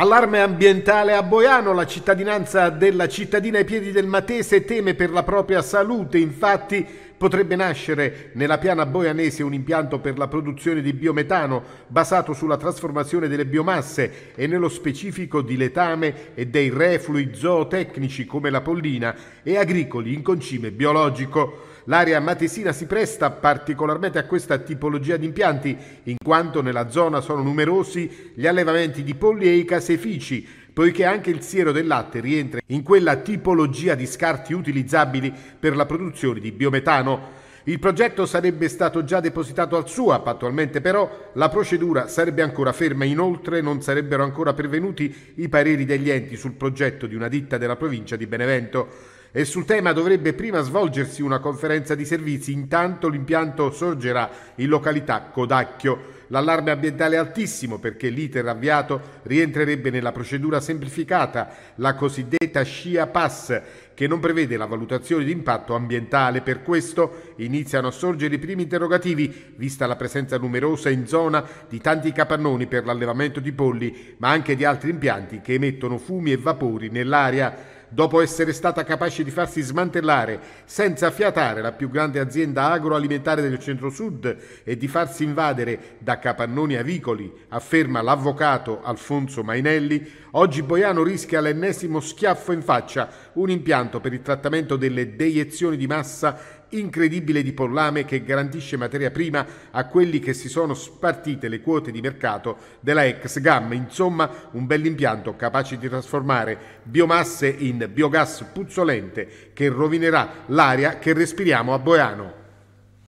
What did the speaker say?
Allarme ambientale a Boiano, la cittadinanza della cittadina ai piedi del Matese teme per la propria salute, infatti Potrebbe nascere nella piana boianese un impianto per la produzione di biometano basato sulla trasformazione delle biomasse e nello specifico di letame e dei reflui zootecnici come la pollina e agricoli in concime biologico. L'area matesina si presta particolarmente a questa tipologia di impianti, in quanto nella zona sono numerosi gli allevamenti di polli e i caseifici, poiché anche il siero del latte rientra in quella tipologia di scarti utilizzabili per la produzione di biometano. Il progetto sarebbe stato già depositato al SUAP, attualmente però la procedura sarebbe ancora ferma, inoltre non sarebbero ancora pervenuti i pareri degli enti sul progetto di una ditta della provincia di Benevento e sul tema dovrebbe prima svolgersi una conferenza di servizi, intanto l'impianto sorgerà in località Codacchio l'allarme ambientale è altissimo perché l'iter avviato rientrerebbe nella procedura semplificata, la cosiddetta SCIA Pass, che non prevede la valutazione di impatto ambientale. Per questo iniziano a sorgere i primi interrogativi, vista la presenza numerosa in zona di tanti capannoni per l'allevamento di polli, ma anche di altri impianti che emettono fumi e vapori nell'aria dopo essere stata capace di farsi smantellare senza fiatare la più grande azienda agroalimentare del centro-sud e di farsi invadere da capannoni avicoli, afferma l'avvocato Alfonso Mainelli, oggi Boiano rischia l'ennesimo schiaffo in faccia, un impianto per il trattamento delle deiezioni di massa incredibile di pollame che garantisce materia prima a quelli che si sono spartite le quote di mercato della ex GAM. Insomma, un bell'impianto capace di trasformare biomasse in biogas puzzolente che rovinerà l'aria che respiriamo a Boiano.